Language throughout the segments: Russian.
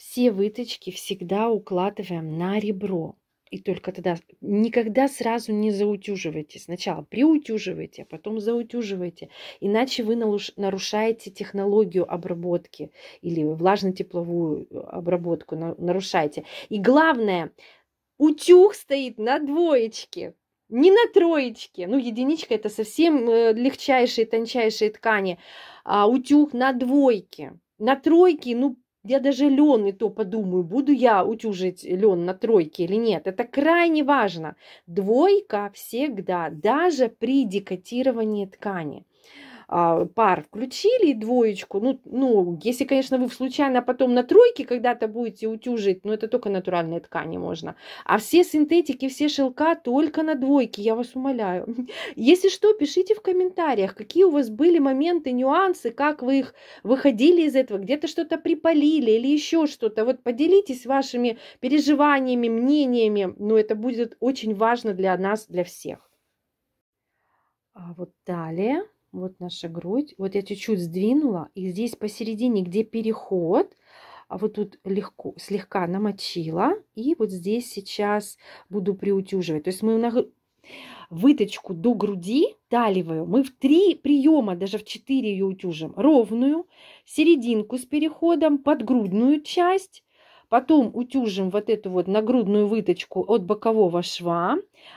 Все выточки всегда укладываем на ребро. И только тогда никогда сразу не заутюживайте. Сначала приутюживайте, а потом заутюживайте. Иначе вы нарушаете технологию обработки или влажно-тепловую э, обработку нарушаете. И главное, утюг стоит на двоечке не на троечке, ну единичка это совсем э, легчайшие, тончайшие ткани, а утюг на двойке. На тройке, ну я даже лен и то подумаю, буду я утюжить лен на тройке или нет. Это крайне важно. Двойка всегда, даже при декотировании ткани. А, пар включили двоечку, ну, ну, если, конечно, вы случайно а потом на тройке когда-то будете утюжить, но ну, это только натуральные ткани можно. А все синтетики, все шелка только на двойке, я вас умоляю. Если что, пишите в комментариях, какие у вас были моменты, нюансы, как вы их выходили из этого, где-то что-то припалили или еще что-то. Вот поделитесь вашими переживаниями, мнениями, но это будет очень важно для нас, для всех. А вот далее. Вот наша грудь. Вот я чуть-чуть сдвинула. И здесь посередине, где переход, а вот тут легко, слегка намочила. И вот здесь сейчас буду приутюживать. То есть мы на выточку до груди таливаю. Мы в три приема, даже в четыре ее утюжим. Ровную, серединку с переходом, подгрудную часть Потом утюжим вот эту вот нагрудную выточку от бокового шва,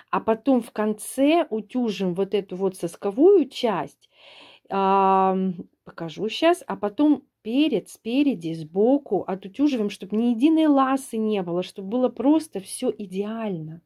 а потом в конце утюжим вот эту вот сосковую часть. А, покажу сейчас, а потом перед, спереди, сбоку отутюживаем, чтобы ни единой ласы не было, чтобы было просто все идеально.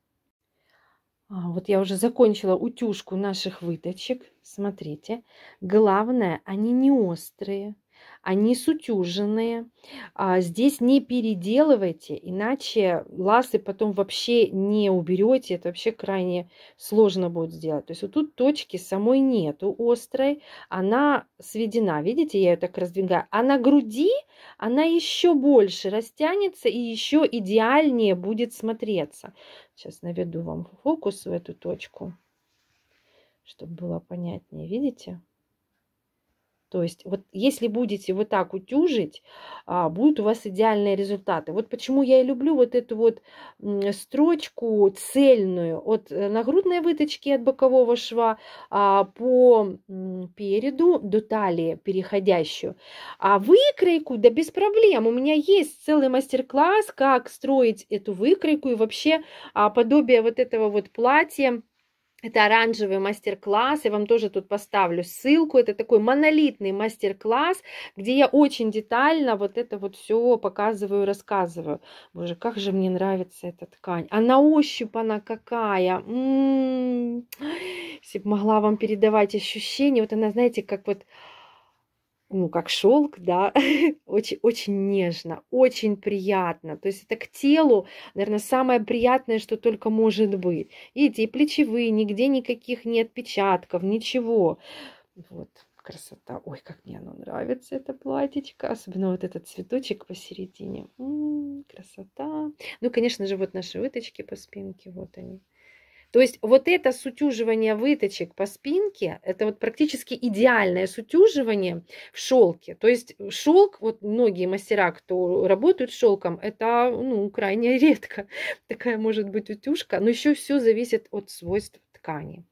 А, вот я уже закончила утюжку наших выточек. Смотрите, главное, они не острые они сутюженные. А, здесь не переделывайте, иначе ласы потом вообще не уберете. Это вообще крайне сложно будет сделать. То есть вот тут точки самой нету острой. Она сведена. Видите, я ее так раздвигаю. А на груди она еще больше растянется и еще идеальнее будет смотреться. Сейчас наведу вам фокус в эту точку, чтобы было понятнее. Видите? То есть вот если будете вот так утюжить, а, будут у вас идеальные результаты. Вот почему я и люблю вот эту вот строчку цельную от э, нагрудной выточки от бокового шва а, по переду до талии переходящую. А выкройку, да без проблем, у меня есть целый мастер-класс, как строить эту выкройку и вообще а, подобие вот этого вот платья, это оранжевый мастер-класс, я вам тоже тут поставлю ссылку. Это такой монолитный мастер-класс, где я очень детально вот это вот все показываю, рассказываю. Боже, как же мне нравится эта ткань. А на ощупь она какая. М -м -м. Если бы могла вам передавать ощущения. вот она, знаете, как вот ну, как шелк, да, очень, очень нежно, очень приятно. То есть это к телу, наверное, самое приятное, что только может быть. Видите, и плечевые, нигде никаких не отпечатков, ничего. Вот, красота. Ой, как мне оно нравится, это платьечко. Особенно вот этот цветочек посередине. М -м, красота. Ну, конечно же, вот наши выточки по спинке, вот они. То есть вот это сутюживание выточек по спинке, это вот практически идеальное сутюживание в шелке. То есть шелк, вот многие мастера, кто работают шелком, это ну, крайне редко такая может быть утюжка, но еще все зависит от свойств ткани.